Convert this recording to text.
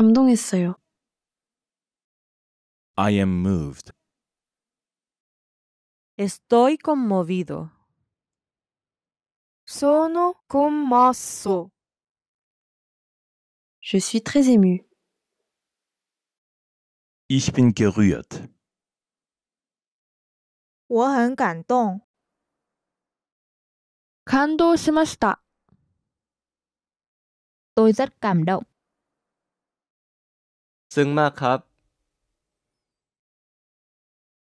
감동했어요 I am moved. Estoy conmovido. Sono commosso. Je suis très ému. Ich bin gerührt. 我很感动。感動しました。Tôi r ấ ซึ้งมากครับ